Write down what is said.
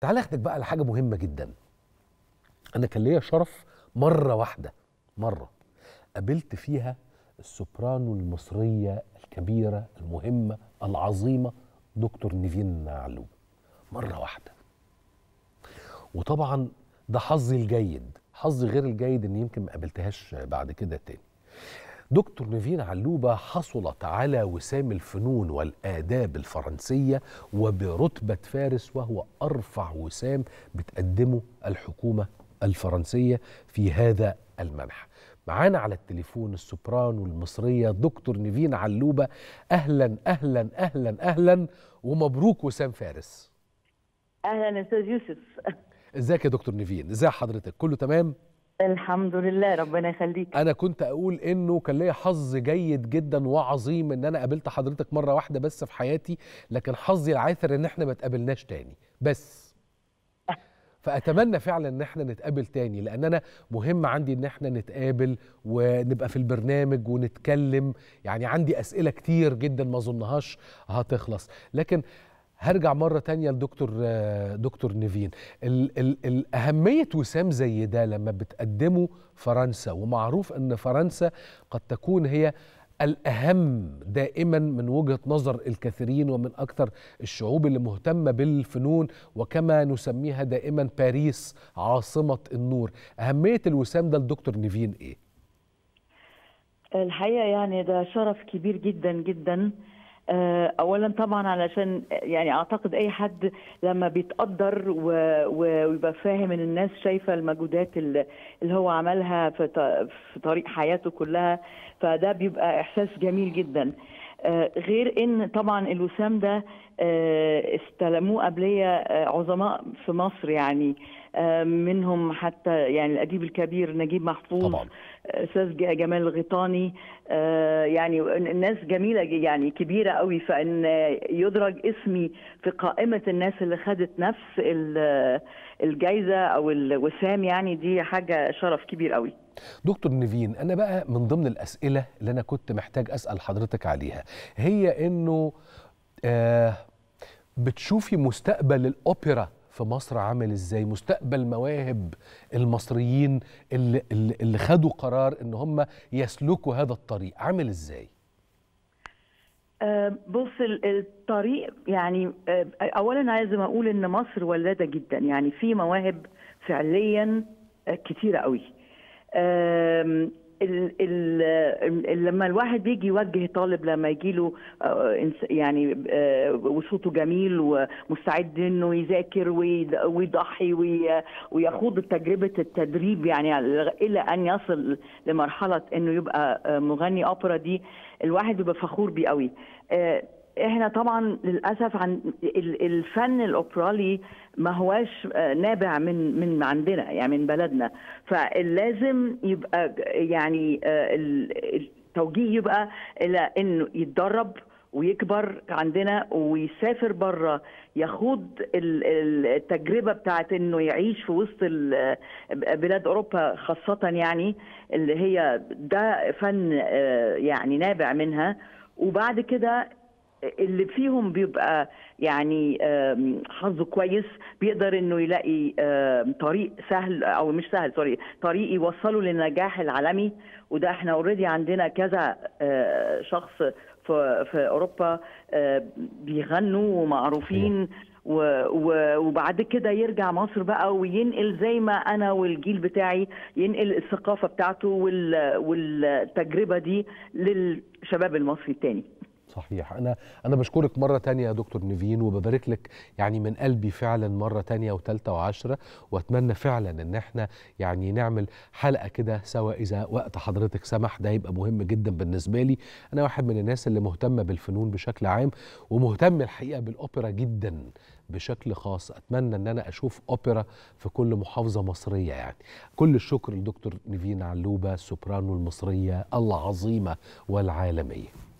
تعالى اخدك بقى لحاجه مهمه جدا انا كان ليا شرف مره واحده مره قابلت فيها السوبرانو المصريه الكبيره المهمه العظيمه دكتور نيفين علو مره واحده وطبعا ده حظي الجيد حظي غير الجيد ان يمكن ما قابلتهاش بعد كده تاني دكتور نيفين علوبة حصلت على وسام الفنون والآداب الفرنسية وبرتبة فارس وهو أرفع وسام بتقدمه الحكومة الفرنسية في هذا المنح معانا على التليفون السوبرانو المصرية دكتور نيفين علوبة أهلا أهلا أهلا أهلا ومبروك وسام فارس أهلا أستاذ يوسف ازيك يا دكتور نيفين إزاي حضرتك كله تمام الحمد لله ربنا يخليك انا كنت اقول انه كان ليا حظ جيد جدا وعظيم ان انا قابلت حضرتك مره واحده بس في حياتي لكن حظي العاثر ان احنا ما اتقابلناش تاني بس فاتمنى فعلا ان احنا نتقابل تاني لان انا مهم عندي ان احنا نتقابل ونبقى في البرنامج ونتكلم يعني عندي اسئله كتير جدا ما اظنهاش هتخلص لكن هرجع مره تانية لدكتور دكتور نيفين ال ال الاهميه وسام زي ده لما بتقدمه فرنسا ومعروف ان فرنسا قد تكون هي الاهم دائما من وجهه نظر الكثيرين ومن اكثر الشعوب اللي مهتمه بالفنون وكما نسميها دائما باريس عاصمه النور اهميه الوسام ده لدكتور نيفين ايه الحقيقه يعني ده شرف كبير جدا جدا آه، اولا طبعا علشان يعني اعتقد اي حد لما بيتقدر ويبقى فاهم ان الناس شايفه المجهودات اللي هو عملها في طريق حياته كلها فده بيبقى احساس جميل جدا آه، غير ان طبعا الوسام ده آه، استلموه قبليه آه، عظماء في مصر يعني منهم حتى يعني الاديب الكبير نجيب محفوظ طبعا. استاذ جمال الغيطاني يعني الناس جميله يعني كبيره قوي فان يدرج اسمي في قائمه الناس اللي خدت نفس الجائزه او الوسام يعني دي حاجه شرف كبير قوي دكتور نيفين انا بقى من ضمن الاسئله اللي انا كنت محتاج اسال حضرتك عليها هي انه آه بتشوفي مستقبل الاوبرا في مصر عامل ازاي مستقبل مواهب المصريين اللي, اللي خدوا قرار ان هم يسلكوا هذا الطريق عامل ازاي آه، بص الطريق يعني آه، اولا عايز اقول ان مصر ولادة جدا يعني في مواهب فعليا آه، كتيره قوي ال ال لما الواحد بيجي يوجه طالب لما يجي له آه، يعني آه، وصوته جميل ومستعد انه يذاكر ويضحي ويخوض تجربه التدريب يعني الى ان يصل لمرحله انه يبقى آه، مغني اوبرا دي الواحد بيبقى فخور بيه قوي احنا طبعا للاسف عن الفن الاوبرالي ما هواش نابع من من عندنا يعني من بلدنا فلازم يبقى يعني آه، التوجيه يبقى الى انه يتدرب ويكبر عندنا ويسافر بره يخوض التجربه بتاعت انه يعيش في وسط بلاد اوروبا خاصه يعني اللي هي ده فن آه، يعني نابع منها وبعد كده اللي فيهم بيبقى يعني حظه كويس بيقدر انه يلاقي طريق سهل او مش سهل سوري طريق يوصله للنجاح العالمي وده احنا اوريدي عندنا كذا آه، شخص في اوروبا آه، بيغنوا ومعروفين وبعد كده يرجع مصر بقى وينقل زي ما انا والجيل بتاعي ينقل الثقافه بتاعته والتجربه دي للشباب المصري التاني صحيح انا انا بشكرك مره تانية يا دكتور نيفين وببارك لك يعني من قلبي فعلا مره تانية وثالثه وعشرة واتمنى فعلا ان احنا يعني نعمل حلقه كده سوا اذا وقت حضرتك سمح ده هيبقى مهم جدا بالنسبه لي انا واحد من الناس اللي مهتمه بالفنون بشكل عام ومهتم الحقيقه بالاوبرا جدا بشكل خاص اتمنى ان انا اشوف اوبرا في كل محافظه مصريه يعني كل الشكر لدكتور نيفين علوبه السوبرانو المصريه العظيمه والعالميه